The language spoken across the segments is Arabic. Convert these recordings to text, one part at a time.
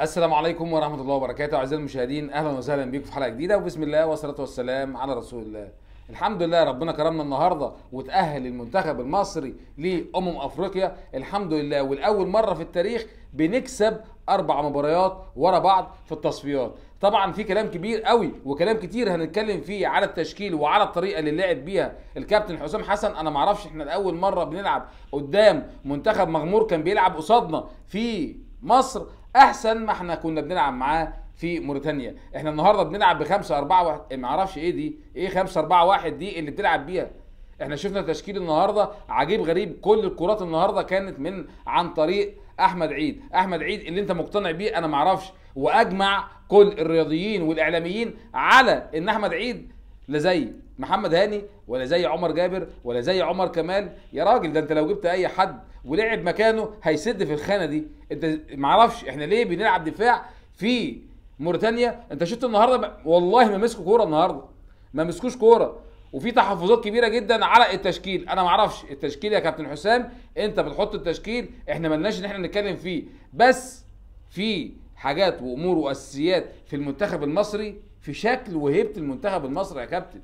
السلام عليكم ورحمة الله وبركاته أعزائي المشاهدين أهلا وسهلا بيكم في حلقة جديدة وبسم الله والصلاة والسلام على رسول الله الحمد لله ربنا كرمنا النهارده وتأهل المنتخب المصري لأمم أفريقيا الحمد لله والأول مرة في التاريخ بنكسب أربع مباريات ورا بعض في التصفيات طبعا في كلام كبير قوي وكلام كتير هنتكلم فيه على التشكيل وعلى الطريقه اللي لعب بيها الكابتن حسام حسن انا معرفش احنا لاول مره بنلعب قدام منتخب مغمور كان بيلعب قصادنا في مصر احسن ما احنا كنا بنلعب معاه في موريتانيا احنا النهارده بنلعب ب 5 4 1 ما اعرفش ايه دي ايه 5 4 1 دي اللي بتلعب بيها احنا شفنا تشكيل النهارده عجيب غريب كل الكرات النهارده كانت من عن طريق احمد عيد احمد عيد اللي انت مقتنع بيه انا ما اعرفش واجمع كل الرياضيين والاعلاميين على ان احمد عيد لزي محمد هاني ولا زي عمر جابر ولا زي عمر كمال يا راجل ده انت لو جبت اي حد ولعب مكانه هيسد في الخانه دي انت معرفش احنا ليه بنلعب دفاع في موريتانيا انت شفت النهارده والله ما مسكوا كوره النهارده ما مسكوش كوره وفي تحفظات كبيره جدا على التشكيل انا ما اعرفش التشكيل يا كابتن حسام انت بتحط التشكيل احنا ملناش ان احنا نتكلم فيه بس في حاجات وامور واساسيات في المنتخب المصري في شكل وهيبه المنتخب المصري يا كابتن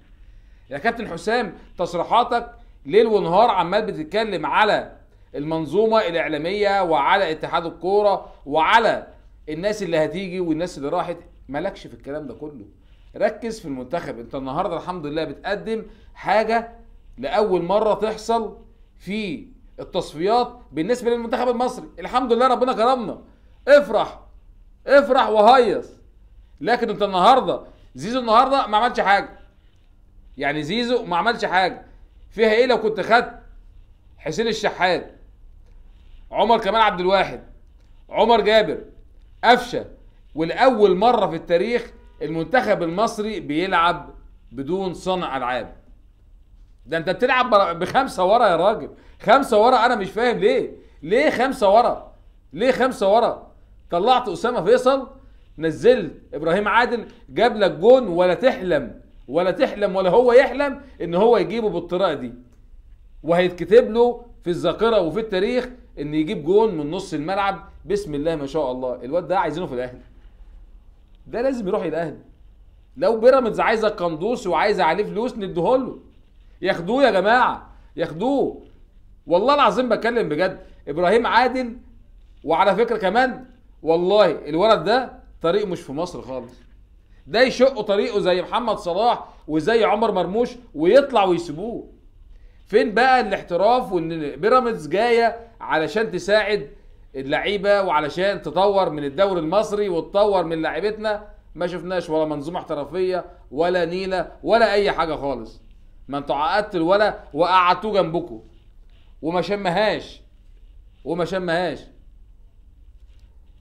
يا كابتن حسام تصريحاتك ليل ونهار عمال بتتكلم على المنظومه الاعلاميه وعلى اتحاد الكوره وعلى الناس اللي هتيجي والناس اللي راحت مالكش في الكلام ده كله ركز في المنتخب انت النهارده الحمد لله بتقدم حاجه لاول مره تحصل في التصفيات بالنسبه للمنتخب المصري الحمد لله ربنا كرمنا افرح افرح وهيص لكن انت النهارده زيزو النهارده ما عملش حاجه يعني زيزو ما عملش حاجه فيها ايه لو كنت خدت حسين الشحات عمر كمال عبد الواحد عمر جابر قفشه ولاول مره في التاريخ المنتخب المصري بيلعب بدون صنع العاب ده انت بتلعب بخمسه ورا يا راجل خمسه ورا انا مش فاهم ليه ليه خمسه ورا ليه خمسه ورا طلعت اسامه فيصل نزلت ابراهيم عادل جاب لك جون ولا تحلم ولا تحلم ولا هو يحلم ان هو يجيبه بالطريقه دي وهيتكتب له في الذاكره وفي التاريخ ان يجيب جون من نص الملعب بسم الله ما شاء الله الواد ده عايزينه في الاهلي ده لازم يروح الاهلي لو بيراميدز عايزه قندوسي وعايزه عليه فلوس نديهوله ياخدوه يا جماعه ياخدوه والله العظيم بتكلم بجد ابراهيم عادل وعلى فكره كمان والله الولد ده طريقه مش في مصر خالص ده يشقوا طريقه زي محمد صلاح وزي عمر مرموش ويطلع ويسيبوه فين بقى الاحتراف وان بيراميدز جايه علشان تساعد اللعيبه وعلشان تطور من الدوري المصري وتطور من لعيبتنا ما شفناش ولا منظومه احترافيه ولا نيله ولا اي حاجه خالص ما انتوا عقدت الولا وقعدتوه جنبكم وما شمهاش وما شمهاش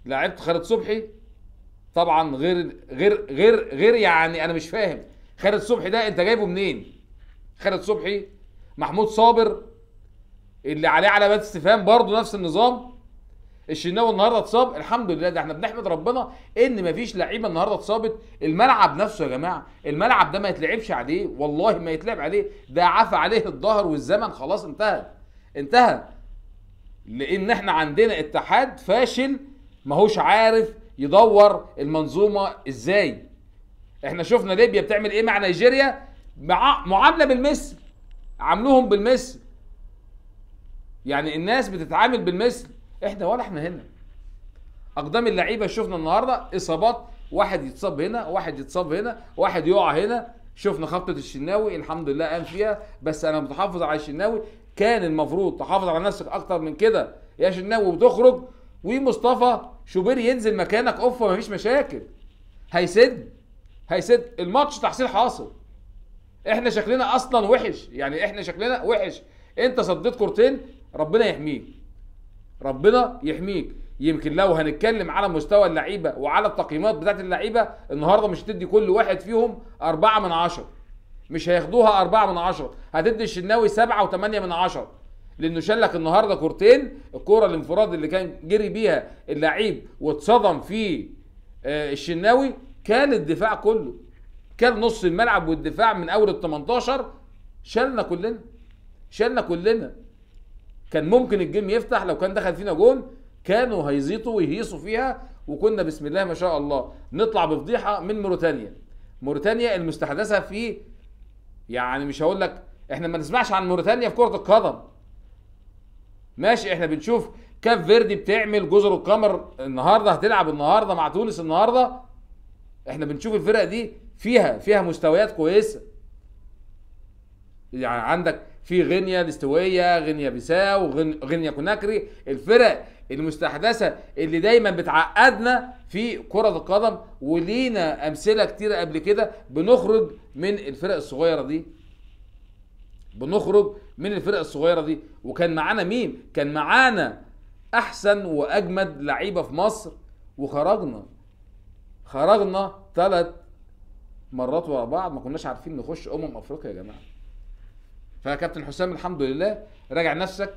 لعبت خالد صبحي طبعا غير غير غير غير يعني انا مش فاهم خالد صبحي ده انت جايبه منين خالد صبحي محمود صابر اللي عليه علامات استفهام برضه نفس النظام الشناوي النهارده اتصاب الحمد لله ده احنا بنحمد ربنا ان مفيش لعيبه النهارده اتصابت الملعب نفسه يا جماعه الملعب ده ما يتلعبش عليه والله ما يتلعب عليه ده عفى عليه الظهر والزمن خلاص انتهى انتهى لان احنا عندنا اتحاد فاشل ماهوش عارف يدور المنظومه ازاي احنا شفنا ليبيا بتعمل ايه مع نيجيريا مع معامله بالمثل عاملوهم بالمثل يعني الناس بتتعامل بالمثل احنا ولا احنا هنا اقدام اللعيبه شفنا النهارده اصابات واحد يتصاب هنا واحد يتصاب هنا واحد يقع هنا شفنا خبطه الشناوي الحمد لله قام فيها بس انا متحفظ على الشناوي كان المفروض تحافظ على نفسك اكتر من كده يا شناوي بتخرج ومصطفى شوبير ينزل مكانك اوف مفيش مشاكل هيسد هيسد الماتش تحصيل حاصل احنا شكلنا اصلا وحش يعني احنا شكلنا وحش انت صديت كورتين ربنا يحميك ربنا يحميك يمكن لو هنتكلم على مستوى اللعيبه وعلى التقييمات بتاعت اللعيبه النهارده مش هتدي كل واحد فيهم أربعة من عشرة مش هياخدوها أربعة من عشرة هتدي الشناوي سبعة وثمانية من عشرة لانه شلك النهارده كورتين الكوره الانفراد اللي كان جري بيها اللعيب واتصدم في آه، الشناوي كان الدفاع كله كان نص الملعب والدفاع من اول ال 18 شالنا كلنا شالنا كلنا كان ممكن الجيم يفتح لو كان دخل فينا جون كانوا هيزيطوا ويهيصوا فيها وكنا بسم الله ما شاء الله نطلع بفضيحه من موريتانيا موريتانيا المستحدثه في يعني مش هقول لك احنا ما نسمعش عن موريتانيا في كره القدم ماشي احنا بنشوف كاب فيردي بتعمل جزر القمر النهارده هتلعب النهارده مع تونس النهارده احنا بنشوف الفرق دي فيها فيها مستويات كويسه يعني عندك في غينيا الاستويه غينيا بيساو غينيا كوناكري الفرق المستحدثه اللي دايما بتعقدنا في كره القدم ولينا امثله كتيره قبل كده بنخرج من الفرق الصغيره دي بنخرج من الفرق الصغيره دي وكان معانا مين كان معانا احسن واجمد لعيبه في مصر وخرجنا خرجنا ثلاث مرات ورا بعض ما كناش عارفين نخش امم افريقيا يا جماعه فكابتن حسام الحمد لله راجع نفسك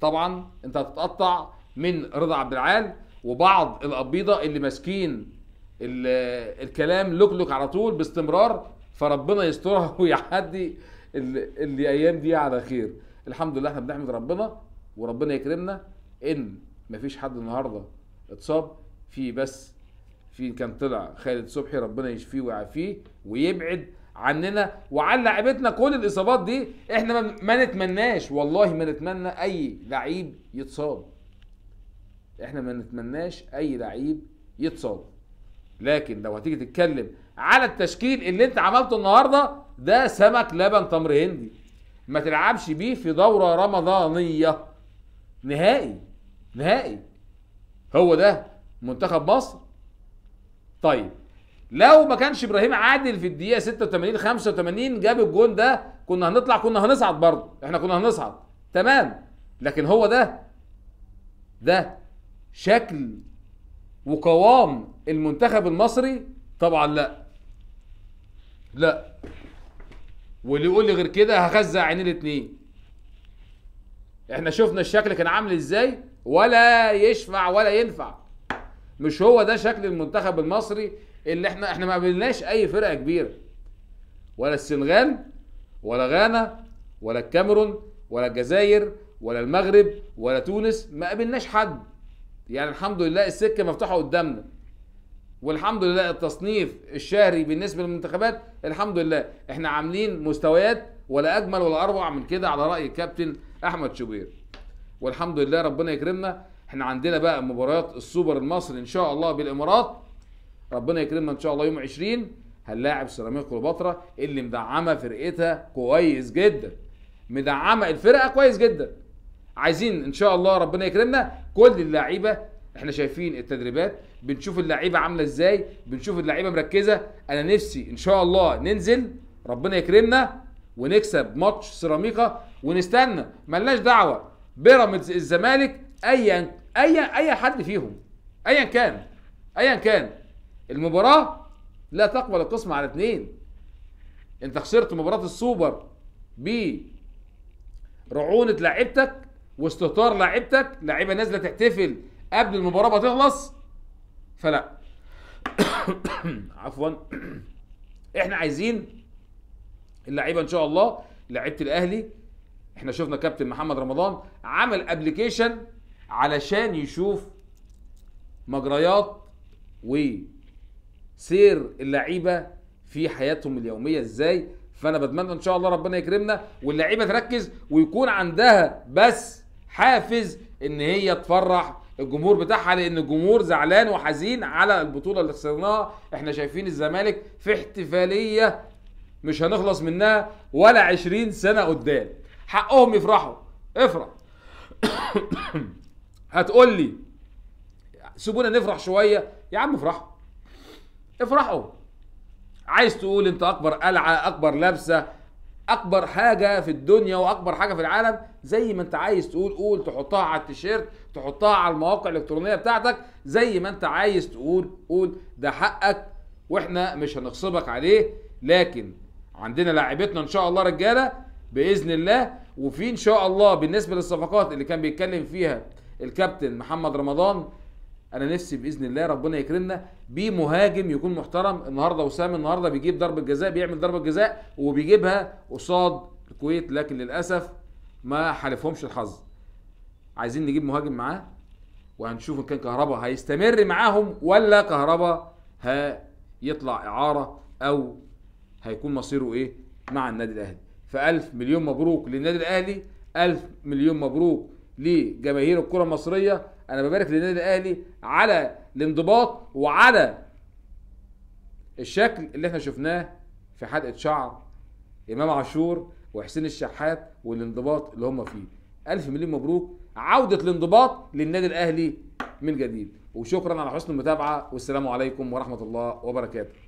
طبعا انت هتتقطع من رضا عبد العال وبعض الابيضه اللي ماسكين الكلام لوك لوك على طول باستمرار فربنا يسترها ويعدي اللي ايام دي على خير الحمد لله احنا بنحمد ربنا وربنا يكرمنا ان مفيش حد النهارده اتصاب في بس في كان طلع خالد صبحي ربنا يشفيه ويعافيه ويبعد عننا وعن لعبتنا كل الاصابات دي احنا ما نتمناش والله ما نتمنى اي لعيب يتصاب احنا ما نتمناش اي لعيب يتصاب لكن لو هتيجي تتكلم على التشكيل اللي انت عملته النهارده ده سمك لبن تمر هندي ما تلعبش بيه في دوره رمضانيه نهائي نهائي هو ده منتخب مصر طيب لو ما كانش ابراهيم عادل في الدقيقه 86 85 جاب الجون ده كنا هنطلع كنا هنصعد برضه احنا كنا هنصعد تمام لكن هو ده ده شكل وقوام المنتخب المصري طبعا لا لا واللي يقول لي غير كده هخزق عينيه الاثنين احنا شفنا الشكل كان عامل ازاي ولا يشفع ولا ينفع مش هو ده شكل المنتخب المصري اللي احنا احنا ما قابلناش اي فرقه كبيره ولا السنغال ولا غانا ولا الكاميرون ولا الجزائر ولا المغرب ولا تونس ما قابلناش حد يعني الحمد لله السكه مفتوحه قدامنا والحمد لله التصنيف الشهري بالنسبه للمنتخبات الحمد لله احنا عاملين مستويات ولا اجمل ولا اروع من كده على راي الكابتن احمد شوبير والحمد لله ربنا يكرمنا احنا عندنا بقى مباريات السوبر المصري ان شاء الله بالامارات ربنا يكرمنا ان شاء الله يوم 20 هنلاعب سيراميكا كليوباترا اللي مدعمه فرقتها كويس جدا مدعمه الفرقه كويس جدا عايزين ان شاء الله ربنا يكرمنا كل اللعيبه احنا شايفين التدريبات بنشوف اللعيبه عامله ازاي بنشوف اللعيبه مركزه انا نفسي ان شاء الله ننزل ربنا يكرمنا ونكسب ماتش سيراميكا ونستنى ملناش دعوه بيراميدز الزمالك ايا اي اي حد فيهم ايا كان ايا كان المباراه لا تقبل القسمه على اثنين انت خسرت مباراه السوبر ب رعونه لعيبتك واستهتار لعيبتك لعيبه نازله تحتفل قبل المباراه ما تخلص فلا عفوا احنا عايزين اللعيبه ان شاء الله لعيبه الاهلي احنا شفنا كابتن محمد رمضان عمل ابلكيشن علشان يشوف مجريات وسير اللعيبه في حياتهم اليوميه ازاي فانا بتمنى ان شاء الله ربنا يكرمنا واللعيبه تركز ويكون عندها بس حافز ان هي تفرح الجمهور بتاعها لان الجمهور زعلان وحزين على البطوله اللي خسرناها احنا شايفين الزمالك في احتفاليه مش هنخلص منها ولا 20 سنه قدام حقهم يفرحوا افرح هتقول لي سيبونا نفرح شويه يا عم افرحوا افرحوا عايز تقول انت اكبر قلعه اكبر لابسه اكبر حاجه في الدنيا واكبر حاجه في العالم زي ما انت عايز تقول قول تحطها على التيشيرت تحطها على المواقع الالكترونيه بتاعتك زي ما انت عايز تقول قول ده حقك واحنا مش هنغصبك عليه لكن عندنا لاعبتنا ان شاء الله رجاله باذن الله وفي ان شاء الله بالنسبه للصفقات اللي كان بيتكلم فيها الكابتن محمد رمضان انا نفسي باذن الله ربنا يكرمنا بمهاجم يكون محترم النهارده وسام النهارده بيجيب ضربه جزاء بيعمل ضربه جزاء وبيجيبها قصاد الكويت لكن للاسف ما حالفهمش الحظ عايزين نجيب مهاجم معاه وهنشوف ان كان كهربا هيستمر معاهم ولا كهربا هيطلع اعاره او هيكون مصيره ايه مع النادي الاهلي فالف مليون مبروك للنادي الاهلي الف مليون مبروك لجماهير الكره المصريه انا ببارك للنادي الاهلي على الانضباط وعلى الشكل اللي احنا شفناه في حلقه شعر امام عاشور وحسين الشحات والانضباط اللي هم فيه الف مليون مبروك عوده الانضباط للنادي الاهلي من جديد وشكرا على حسن المتابعه والسلام عليكم ورحمه الله وبركاته